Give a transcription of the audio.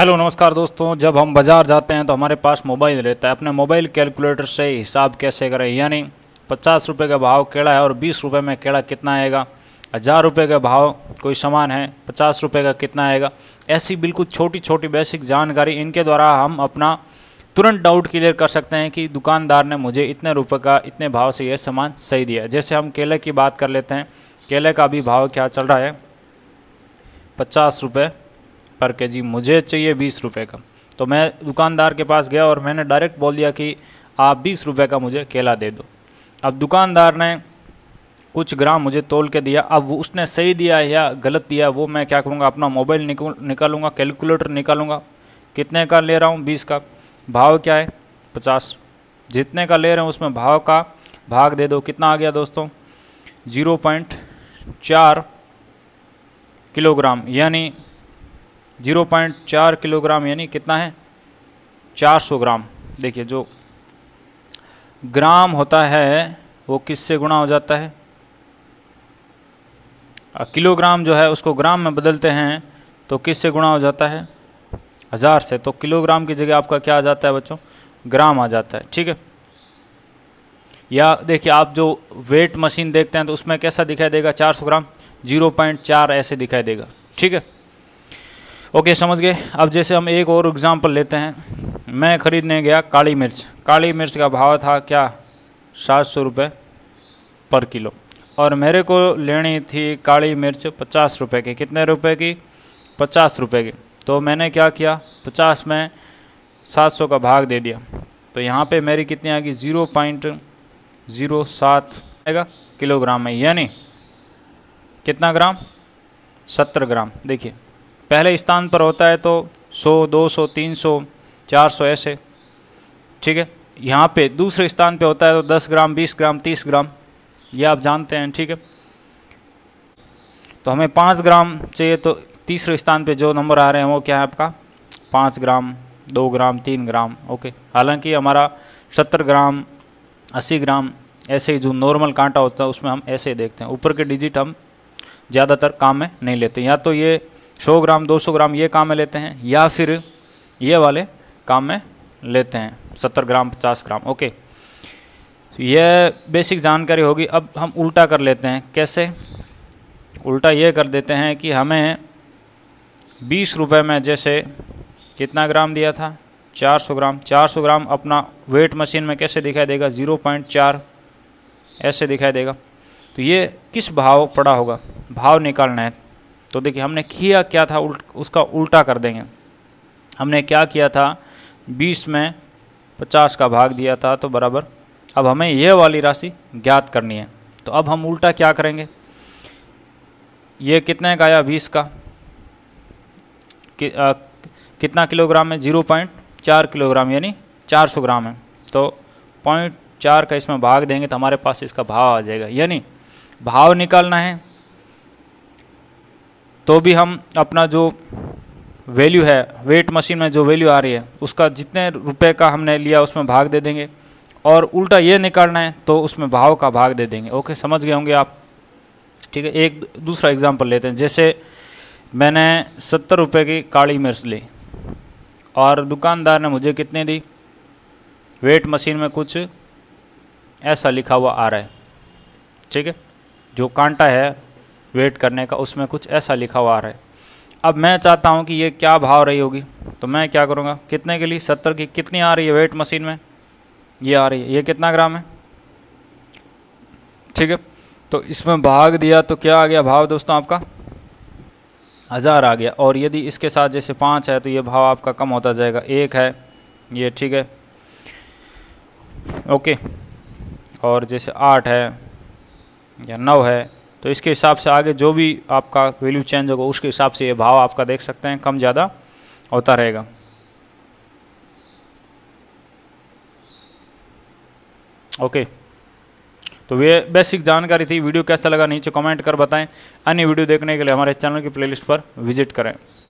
hello नमस्कार दोस्तों जब हम बाज़ार जाते हैं तो हमारे पास मोबाइल रहता है अपने मोबाइल कैलकुलेटर से हिसाब कैसे करें यानी पचास रुपये का भाव केड़ा है और बीस रुपये में केड़ा कितना आएगा हज़ार रुपये का भाव कोई सामान है पचास रुपये का कितना आएगा ऐसी बिल्कुल छोटी छोटी बेसिक जानकारी इनके द्वारा हम अपना तुरंत डाउट क्लियर कर सकते हैं कि दुकानदार ने मुझे इतने रुपये का इतने भाव से यह सामान सही दिया जैसे हम केले की बात कर लेते हैं केले का अभी भाव क्या चल रहा है पचास रुपये पर के जी मुझे चाहिए बीस रुपये का तो मैं दुकानदार के पास गया और मैंने डायरेक्ट बोल दिया कि आप बीस रुपये का मुझे केला दे दो अब दुकानदार ने कुछ ग्राम मुझे तोल के दिया अब वो उसने सही दिया या गलत दिया वो मैं क्या करूँगा अपना मोबाइल निकालूंगा कैलकुलेटर निकालूंगा कितने का ले रहा हूँ बीस का भाव क्या है पचास जितने का ले रहे हैं उसमें भाव का भाग दे दो कितना आ गया दोस्तों ज़ीरो पॉइंट चार किलोग्राम यानी ज़ीरो पॉइंट चार किलोग्राम यानी कितना है चार सौ ग्राम देखिए जो ग्राम होता है वो किससे गुणा हो जाता है किलोग्राम जो है उसको ग्राम में बदलते हैं तो किससे गुणा हो जाता है हज़ार से तो किलोग्राम की जगह आपका क्या आ जाता है बच्चों ग्राम आ जाता है ठीक है या देखिए आप जो वेट मशीन देखते हैं तो उसमें कैसा दिखाई देगा 400 ग्राम 0.4 ऐसे दिखाई देगा ठीक है ओके समझ गए अब जैसे हम एक और एग्ज़ाम्पल लेते हैं मैं ख़रीदने गया काली मिर्च काली मिर्च का भाव था क्या सात सौ रुपये पर किलो और मेरे को लेनी थी काली मिर्च पचास रुपये की कितने रुपए की पचास रुपये की तो मैंने क्या किया पचास में सात सौ का भाग दे दिया तो यहाँ पे मेरी कितनी आएगी ज़ीरो पॉइंट ज़ीरो सात आएगा किलोग्राम में यानी कितना ग्राम सत्तर ग्राम देखिए पहले स्थान पर होता है तो 100, 200, 300, 400 ऐसे ठीक है यहाँ पे दूसरे स्थान पे होता है तो 10 ग्राम 20 ग्राम 30 ग्राम ये आप जानते हैं ठीक है तो हमें पाँच ग्राम चाहिए तो तीसरे स्थान पे जो नंबर आ रहे हैं वो क्या है आपका पाँच ग्राम दो ग्राम तीन ग्राम ओके हालांकि हमारा सत्तर ग्राम अस्सी ग्राम ऐसे ही जो नॉर्मल कांटा होता है उसमें हम ऐसे ही देखते हैं ऊपर के डिजिट हम ज़्यादातर काम में नहीं लेते या तो ये सौ ग्राम दो सौ ग्राम ये काम में लेते हैं या फिर ये वाले काम में लेते हैं सत्तर ग्राम पचास ग्राम ओके ये बेसिक जानकारी होगी अब हम उल्टा कर लेते हैं कैसे उल्टा ये कर देते हैं कि हमें बीस रुपये में जैसे कितना ग्राम दिया था 400 ग्राम 400 ग्राम अपना वेट मशीन में कैसे दिखाई देगा 0.4 ऐसे दिखाई देगा तो ये किस भाव पड़ा होगा भाव निकालना है तो देखिए हमने किया क्या था उल्ट उसका उल्टा कर देंगे हमने क्या किया था बीस में पचास का भाग दिया था तो बराबर अब हमें यह वाली राशि ज्ञात करनी है तो अब हम उल्टा क्या करेंगे ये कितने का आया बीस का कि, आ, कितना किलोग्राम है जीरो पॉइंट चार किलोग्राम यानी चार सौ ग्राम है तो पॉइंट चार का इसमें भाग देंगे तो हमारे पास इसका भाव आ जाएगा यानी भाव निकालना है तो भी हम अपना जो वैल्यू है वेट मशीन में जो वैल्यू आ रही है उसका जितने रुपए का हमने लिया उसमें भाग दे देंगे और उल्टा ये निकालना है तो उसमें भाव का भाग दे देंगे ओके समझ गए होंगे आप ठीक है एक दूसरा एग्जाम्पल लेते हैं जैसे मैंने सत्तर रुपये की काली मिर्च ली और दुकानदार ने मुझे कितने दी वेट मशीन में कुछ ऐसा लिखा हुआ आ रहा है ठीक है जो कांटा है वेट करने का उसमें कुछ ऐसा लिखा हुआ आ रहा है अब मैं चाहता हूँ कि ये क्या भाव रही होगी तो मैं क्या करूँगा कितने के लिए सत्तर की कितनी आ रही है वेट मशीन में ये आ रही है ये कितना ग्राम है ठीक है तो इसमें भाग दिया तो क्या आ गया भाव दोस्तों आपका हज़ार आ गया और यदि इसके साथ जैसे पाँच है तो ये भाव आपका कम होता जाएगा एक है ये ठीक है ओके और जैसे आठ है या नौ है तो इसके हिसाब से आगे जो भी आपका वैल्यू चेंज होगा उसके हिसाब से ये भाव आपका देख सकते हैं कम ज़्यादा होता रहेगा ओके तो ये बेसिक जानकारी थी वीडियो कैसा लगा नीचे कमेंट कर बताएं अन्य वीडियो देखने के लिए हमारे चैनल की प्लेलिस्ट पर विजिट करें